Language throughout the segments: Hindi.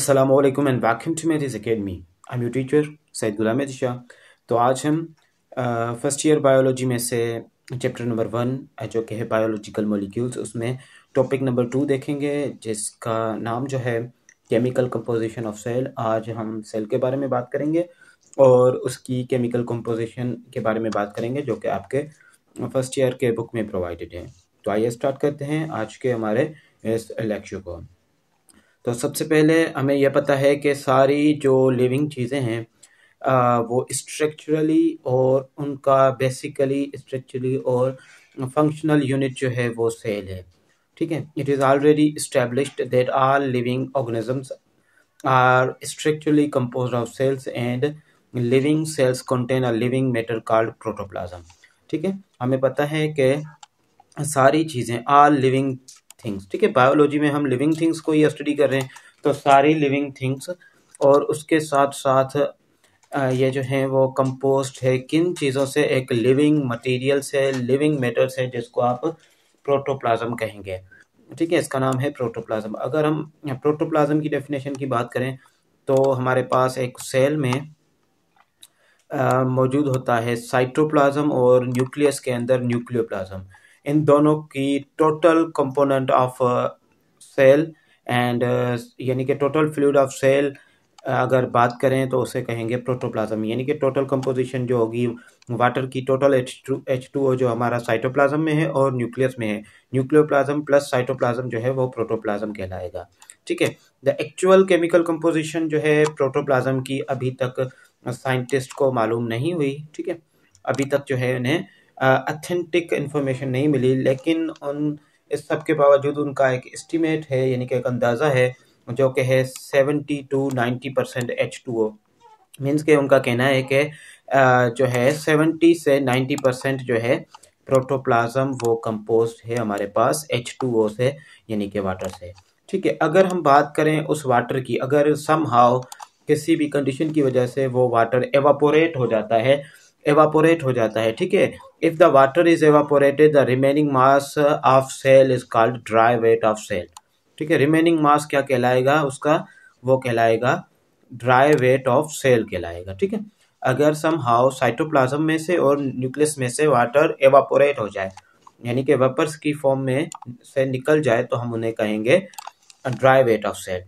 Aslam and welcome to Mary's academy I am your teacher Syed Ghulam Shah तो आज हम फर्स्ट ईयर बायोलॉजी में से चैप्टर नंबर वन जो कि है बायोलॉजिकल मोलिक्यूल्स उसमें टॉपिक नंबर टू देखेंगे जिसका नाम जो है केमिकल कंपोजिशन ऑफ सेल आज हम सेल के बारे में बात करेंगे और उसकी केमिकल कंपोजिशन के बारे में बात करेंगे जो कि आपके फर्स्ट ईयर के बुक में प्रोवाइडेड है तो आइए स्टार्ट करते हैं आज के हमारे इस लेक्चर को तो सबसे पहले हमें यह पता है कि सारी जो लिविंग चीज़ें हैं वो स्ट्रक्चरली और उनका बेसिकली स्ट्रक्चरली और फंक्शनल यूनिट जो है वो सेल है ठीक है it is already established that all living organisms are structurally compose of cells and living cells contain a living matter called protoplasm ठीक है हमें पता है कि सारी चीज़ें आल लिविंग थिंग्स ठीक है बायोलॉजी में हम लिविंग थिंग्स को ही स्टडी कर रहे हैं तो सारी लिविंग थिंग्स और उसके साथ साथ ये जो है वो कंपोस्ट है किन चीज़ों से एक लिविंग मटेरियल से लिविंग मैटर्स है जिसको आप प्रोटोप्लाज्म कहेंगे ठीक है इसका नाम है प्रोटोप्लाज्म अगर हम प्रोटोप्लाज्म की डेफिनेशन की बात करें तो हमारे पास एक सेल में मौजूद होता है साइटोप्लाज्म और न्यूक्लियस के अंदर न्यूक्लियोप्लाज्म इन दोनों की total component of cell and यानी कि टोटल फ्लूड ऑफ सेल अगर बात करें तो उसे कहेंगे प्रोटोप्लाज्म यानी कि टोटल कंपोजिशन जो होगी वाटर की total H two H two जो हमारा साइटोप्लाज्म में है और न्यूक्लियस में है न्यूक्लियोप्लाज्म प्लस साइटोप्लाज्म जो है वो प्रोटोप्लाज्म कहलाएगा ठीक है द एक्चुअल केमिकल कंपोजिशन जो है प्रोटोप्लाज्म की अभी तक साइंटिस्ट को मालूम नहीं हुई ठीक है अभी तक जो है उन्हें अथेंटिक इन्फॉर्मेशन नहीं मिली लेकिन उन इस सब के बावजूद उनका एक एस्टीमेट है यानी कि एक अंदाज़ा है जो कि है seventy two ninety percent H two O means के उनका कहना है कि जो है सेवेंटी से नाइन्टी परसेंट जो है प्रोटोप्लाज्म वो कंपोज है हमारे पास एच टू ओ से यानी कि वाटर से ठीक है अगर हम बात करें उस वाटर की अगर सम हाउ किसी भी कंडीशन की वजह से वो वाटर एवापोरेट हो जाता है एवापोरेट हो जाता है ठीक है if the water is evaporated the remaining mass of cell is called dry weight of cell ठीक है रिमेनिंग मास क्या कहलाएगा उसका वो कहलाएगा ड्राई वेट ऑफ सेल कहलाएगा ठीक है अगर सम हाउ साइटोप्लाज्म में से और न्यूक्लियस में से वाटर एवापोरेट हो जाए यानी कि वेपर्स की फॉर्म में से निकल जाए तो हम उन्हें कहेंगे ड्राई वेट ऑफ सेल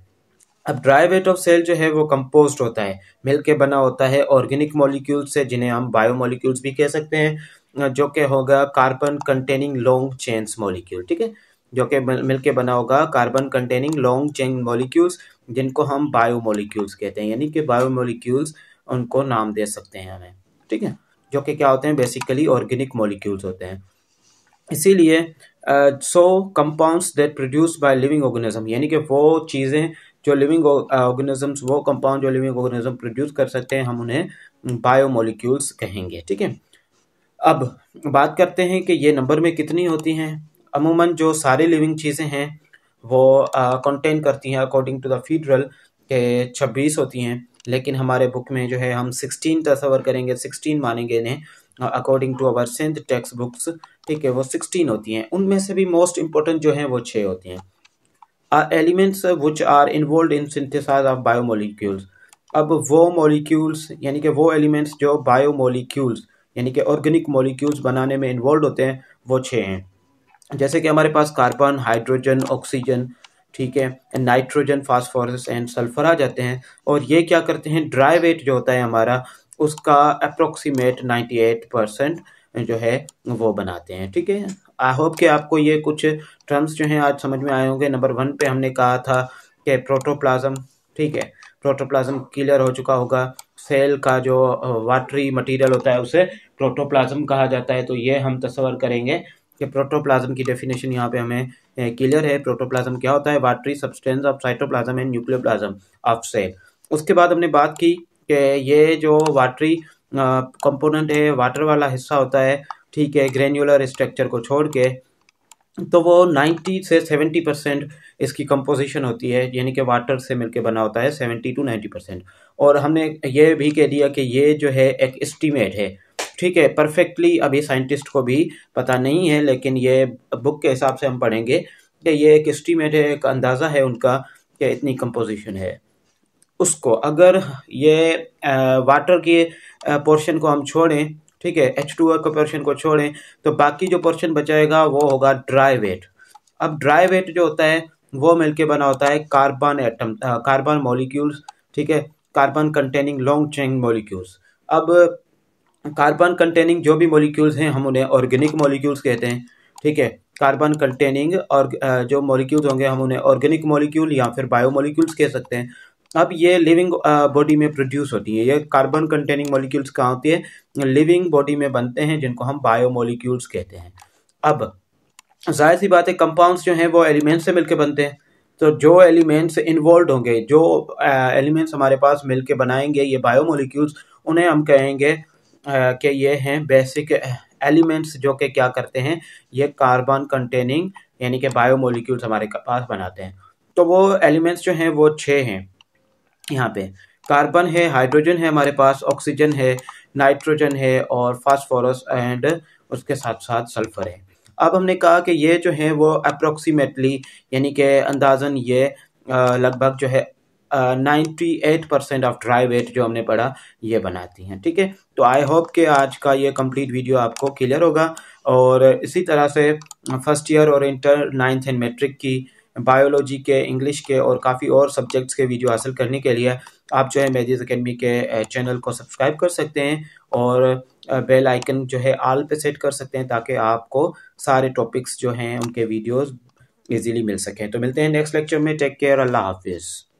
अब ड्राई वेट ऑफ सेल जो है वो कंपोस्ट होता है मिल के बना होता है ऑर्गेनिक मॉलिक्यूल्स से जिन्हें हम बायो मॉलिक्यूल्स भी कह सकते हैं जो कि होगा carbon containing long chains molecule ठीक है जो के मिल के बना होगा carbon containing long chain molecules जिनको हम बायो मॉलिक्यूल्स कहते हैं यानी कि बायो मॉलिक्यूल्स उनको नाम दे सकते हैं हमें ठीक है जो कि क्या होते हैं बेसिकली ऑर्गेनिक मॉलिक्यूल्स होते हैं इसीलिए so compounds that produce by living organism यानी कि वो चीज़ें जो लिविंग ऑर्गेनिजम्स uh, वो कंपाउंड जो लिविंग ऑर्गेनिज्म प्रोड्यूस कर सकते हैं हम उन्हें बायोमोलिक्यूल्स कहेंगे ठीक है अब बात करते हैं कि ये नंबर में कितनी होती हैं अमूमन जो सारे लिविंग चीज़ें हैं वो कंटेन uh, करती हैं अकॉर्डिंग टू द फीडरल के छब्बीस होती हैं लेकिन हमारे बुक में जो है हम सिक्सटीन तस्वर तो करेंगे सिक्सटीन मानेंगे इन्हें according to our tenth textbooks ठीक है वो सिक्सटीन होती हैं उनमें से भी मोस्ट इम्पोर्टेंट जो हैं वो छः होती हैं elements which are involve in in of of अब वो मोलिक्यूल्स यानी कि वो एलिमेंट्स जो बायोमोलिक्यूल्स यानी कि ऑर्गेनिक मोलिक्यूल्स बनाने में इन्वॉल्व होते हैं वो छः हैं जैसे कि हमारे पास कार्बन हाइड्रोजन ऑक्सीजन ठीक है नाइट्रोजन फास्फोरस एंड सल्फर आ जाते हैं और ये क्या करते हैं ड्राई वेट जो होता है हमारा उसका अप्रोक्सीमेट 98 परसेंट जो है वो बनाते हैं ठीक है आई होप कि आपको ये कुछ टर्म्स जो हैं आज समझ में आए होंगे नंबर वन पे हमने कहा था कि प्रोटोप्लाज्म ठीक है प्रोटोप्लाज्म क्लियर हो चुका होगा सेल का जो वाटरी मटेरियल होता है उसे प्रोटोप्लाज्म कहा जाता है तो ये हम तस्वर करेंगे कि प्रोटोप्लाज्म की डेफिनेशन यहाँ पे हमें क्लियर है प्रोटोप्लाज्म क्या होता है watery substance of cytoplasm and nucleoplasm of cell उसके बाद हमने बात की कि ये जो वाटरी कंपोनेंट है वाटर वाला हिस्सा होता है ठीक है ग्रेन्युलर स्ट्रक्चर को छोड़ के तो वो 90 से 70 परसेंट इसकी कंपोजिशन होती है यानी कि वाटर से मिलके बना होता है 70 टू 90 परसेंट और हमने ये भी कह दिया कि ये जो है एक एस्टीमेट है ठीक है परफेक्टली अभी साइंटिस्ट को भी पता नहीं है लेकिन ये बुक के हिसाब से हम पढ़ेंगे कि ये एक एस्टीमेट है एक अंदाज़ा है उनका कि इतनी कंपोजिशन है उसको अगर ये आ, वाटर के पोर्शन को हम छोड़ें ठीक है एच टू का पोर्शन को छोड़ें तो बाकी जो पोर्शन बचाएगा वो होगा ड्राई वेट अब ड्राई वेट जो होता है वो मिलके बना होता है कार्बन एटम कार्बन मॉलिक्यूल्स ठीक है carbon containing long chain molecules अब कार्बन कंटेनिंग जो भी मॉलिक्यूल्स हैं हम उन्हें ऑर्गेनिक मॉलिक्यूल्स कहते हैं ठीक है कार्बन कंटेनिंग और जो मॉलिक्यूल्स होंगे हम उन्हें ऑर्गेनिक मॉलिक्यूल या फिर बायो मॉलिक्यूल्स कह सकते हैं अब ये लिविंग बॉडी uh, में प्रोड्यूस होती है ये कार्बन कंटेनिंग मॉलिक्यूल्स कहाँ होती है लिविंग बॉडी में बनते हैं जिनको हम बायोमोलिक्यूल्स कहते हैं अब जाहिर सी बात है कंपाउंड्स जो हैं वो एलिमेंट्स से मिलकर बनते हैं तो जो एलिमेंट्स इन्वॉल्व होंगे जो एलिमेंट्स uh, हमारे पास के बनाएंगे ये बायोमोलिक्यूल्स उन्हें हम कहेंगे uh, कि ये हैं बेसिक एलिमेंट्स जो कि क्या करते हैं ये कार्बन कंटेनिंग यानी कि बायो मोलिक्यूल्स हमारे पास बनाते हैं तो वो एलिमेंट्स जो हैं वो छः हैं यहाँ पे कार्बन है हाइड्रोजन है हमारे पास ऑक्सीजन है नाइट्रोजन है और फास्फोरस एंड उसके साथ साथ सल्फर है अब हमने कहा कि ये जो है वो अप्रोक्सीमेटली यानी कि अंदाजन ये लगभग जो है ninety eight percent of dry weight जो हमने पढ़ा ये बनाती हैं ठीक है थीके? तो आई होप कि आज का ये कंप्लीट वीडियो आपको क्लियर होगा और इसी तरह से फर्स्ट ईयर और इंटर नाइन्थ एंड मेट्रिक की बायोलॉजी के इंग्लिश के और काफ़ी और सब्जेक्ट्स के वीडियो हासिल करने के लिए आप जो है मेजिस अकेडमी के चैनल को सब्सक्राइब कर सकते हैं और बेल आइकन जो है आल पे सेट कर सकते हैं ताकि आपको सारे टॉपिक्स जो हैं उनके वीडियोस इजीली मिल सकें तो मिलते हैं नेक्स्ट लेक्चर में टेक केयर अल्लाह हाफिज़